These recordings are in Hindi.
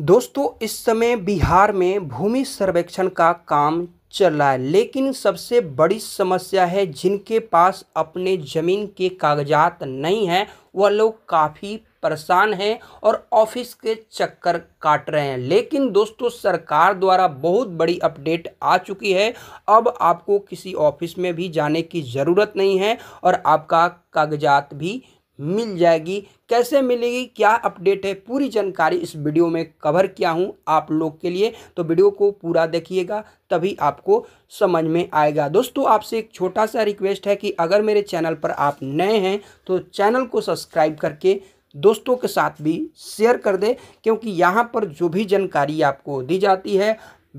दोस्तों इस समय बिहार में भूमि सर्वेक्षण का काम चल रहा है लेकिन सबसे बड़ी समस्या है जिनके पास अपने ज़मीन के कागजात नहीं हैं वह लोग काफ़ी परेशान हैं और ऑफिस के चक्कर काट रहे हैं लेकिन दोस्तों सरकार द्वारा बहुत बड़ी अपडेट आ चुकी है अब आपको किसी ऑफिस में भी जाने की ज़रूरत नहीं है और आपका कागजात भी मिल जाएगी कैसे मिलेगी क्या अपडेट है पूरी जानकारी इस वीडियो में कवर किया हूं आप लोग के लिए तो वीडियो को पूरा देखिएगा तभी आपको समझ में आएगा दोस्तों आपसे एक छोटा सा रिक्वेस्ट है कि अगर मेरे चैनल पर आप नए हैं तो चैनल को सब्सक्राइब करके दोस्तों के साथ भी शेयर कर दें क्योंकि यहाँ पर जो भी जानकारी आपको दी जाती है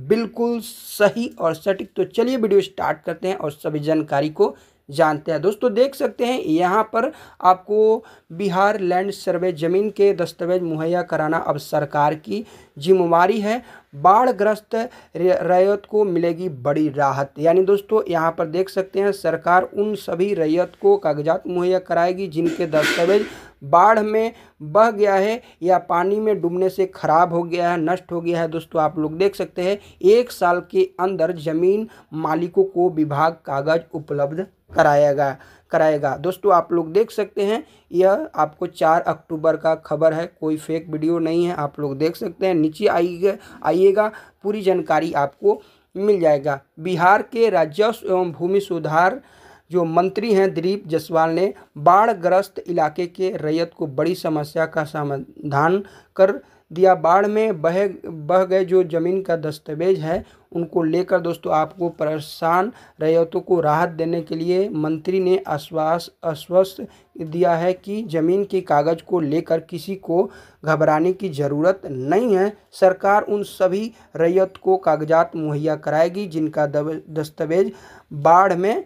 बिल्कुल सही और सटीक तो चलिए वीडियो स्टार्ट करते हैं और सभी जानकारी को जानते हैं दोस्तों देख सकते हैं यहाँ पर आपको बिहार लैंड सर्वे ज़मीन के दस्तावेज मुहैया कराना अब सरकार की जिम्मेवारी है बाढ़ग्रस्त रैयत को मिलेगी बड़ी राहत यानी दोस्तों यहाँ पर देख सकते हैं सरकार उन सभी रैयत को कागजात मुहैया कराएगी जिनके दस्तावेज बाढ़ में बह गया है या पानी में डूबने से खराब हो गया है नष्ट हो गया है दोस्तों आप लोग देख सकते हैं एक साल के अंदर जमीन मालिकों को विभाग कागज उपलब्ध कराएगा कराएगा दोस्तों आप लोग देख सकते हैं यह आपको चार अक्टूबर का खबर है कोई फेक वीडियो नहीं है आप लोग देख सकते हैं नीचे आइए आइएगा पूरी जानकारी आपको मिल जाएगा बिहार के राजस्व एवं भूमि सुधार जो मंत्री हैं दिलीप जसवाल ने बाढ़ग्रस्त इलाके के रैयत को बड़ी समस्या का समाधान कर दिया बाढ़ में बह बह गए जो ज़मीन का दस्तावेज है उनको लेकर दोस्तों आपको परेशान रैयतों को राहत देने के लिए मंत्री ने आश्वास आश्वस्त दिया है कि ज़मीन के कागज को लेकर किसी को घबराने की ज़रूरत नहीं है सरकार उन सभी रैयत को कागजात मुहैया कराएगी जिनका दस्तावेज बाढ़ में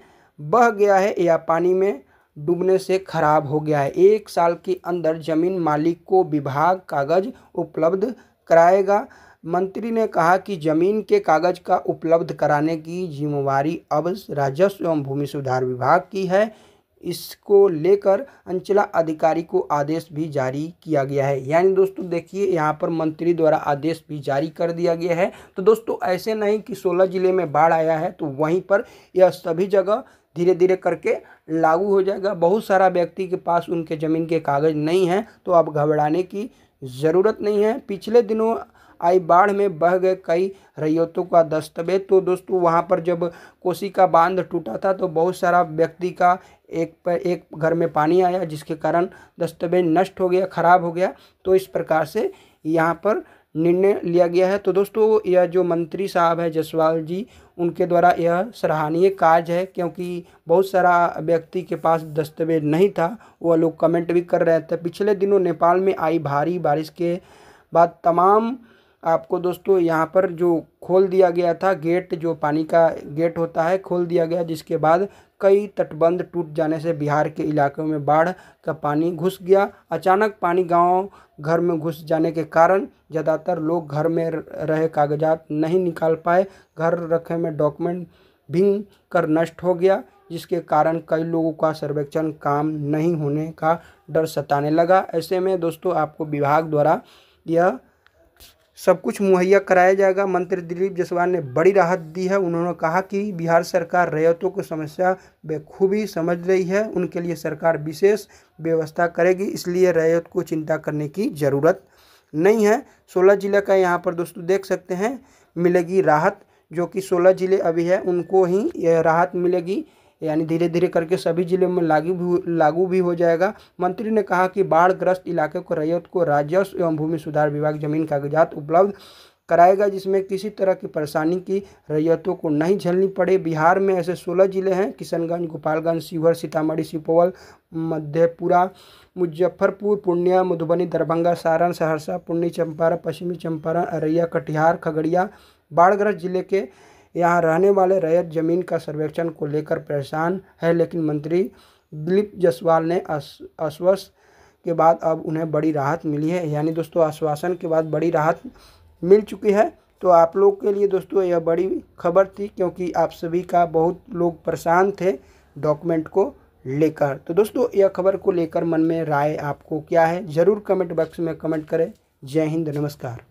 बह गया है या पानी में डूबने से खराब हो गया है एक साल के अंदर जमीन मालिक को विभाग कागज उपलब्ध कराएगा मंत्री ने कहा कि जमीन के कागज का उपलब्ध कराने की जिम्मेवारी अब राजस्व एवं भूमि सुधार विभाग की है इसको लेकर अंचला अधिकारी को आदेश भी जारी किया गया है यानी दोस्तों देखिए यहाँ पर मंत्री द्वारा आदेश भी जारी कर दिया गया है तो दोस्तों ऐसे नहीं कि 16 जिले में बाढ़ आया है तो वहीं पर यह सभी जगह धीरे धीरे करके लागू हो जाएगा बहुत सारा व्यक्ति के पास उनके ज़मीन के कागज़ नहीं हैं तो आप घबराने की ज़रूरत नहीं है पिछले दिनों आई बाढ़ में बह गए कई रैयतों का दस्तावेज तो दोस्तों वहाँ पर जब कोसी का बांध टूटा था तो बहुत सारा व्यक्ति का एक पर एक घर में पानी आया जिसके कारण दस्तावेज नष्ट हो गया ख़राब हो गया तो इस प्रकार से यहाँ पर निर्णय लिया गया है तो दोस्तों यह जो मंत्री साहब है जसवाल जी उनके द्वारा यह सराहनीय कार्य है क्योंकि बहुत सारा व्यक्ति के पास दस्तावेज नहीं था वह लोग कमेंट भी कर रहे थे पिछले दिनों नेपाल में आई भारी बारिश के बाद तमाम आपको दोस्तों यहाँ पर जो खोल दिया गया था गेट जो पानी का गेट होता है खोल दिया गया जिसके बाद कई तटबंध टूट जाने से बिहार के इलाकों में बाढ़ का पानी घुस गया अचानक पानी गांव घर में घुस जाने के कारण ज़्यादातर लोग घर में रहे कागजात नहीं निकाल पाए घर रखे में डॉक्यूमेंट भी कर नष्ट हो गया जिसके कारण कई लोगों का सर्वेक्षण काम नहीं होने का डर सताने लगा ऐसे में दोस्तों आपको विभाग द्वारा यह सब कुछ मुहैया कराया जाएगा मंत्री दिलीप जायसवाल ने बड़ी राहत दी है उन्होंने कहा कि बिहार सरकार रैयतों को समस्या बेखूबी समझ रही है उनके लिए सरकार विशेष व्यवस्था करेगी इसलिए रैयत को चिंता करने की ज़रूरत नहीं है सोलह जिला का यहाँ पर दोस्तों देख सकते हैं मिलेगी राहत जो कि सोलह जिले अभी है उनको ही राहत मिलेगी यानी धीरे धीरे करके सभी जिले में लागू भी लागू भी हो जाएगा मंत्री ने कहा कि बाढ़ग्रस्त इलाके को रैयत को राजस्व एवं भूमि सुधार विभाग जमीन कागजात उपलब्ध कराएगा जिसमें किसी तरह की परेशानी की रैयतों को नहीं झेलनी पड़े बिहार में ऐसे सोलह ज़िले हैं किशनगंज गोपालगंज शिवहर सीतामढ़ी सुपौल मध्यपुरा मुजफ्फरपुर पूर्णिया मधुबनी दरभंगा सारण सहरसा पूर्णी चंपारण पश्चिमी चंपारण अररिया कटिहार खगड़िया बाढ़ग्रस्त जिले के यहाँ रहने वाले रैयत जमीन का सर्वेक्षण को लेकर परेशान है लेकिन मंत्री दिलीप जसवाल ने आश्वास के बाद अब उन्हें बड़ी राहत मिली है यानी दोस्तों आश्वासन के बाद बड़ी राहत मिल चुकी है तो आप लोग के लिए दोस्तों यह बड़ी खबर थी क्योंकि आप सभी का बहुत लोग परेशान थे डॉक्यूमेंट को लेकर तो दोस्तों यह खबर को लेकर मन में राय आपको क्या है ज़रूर कमेंट बॉक्स में कमेंट करें जय हिंद नमस्कार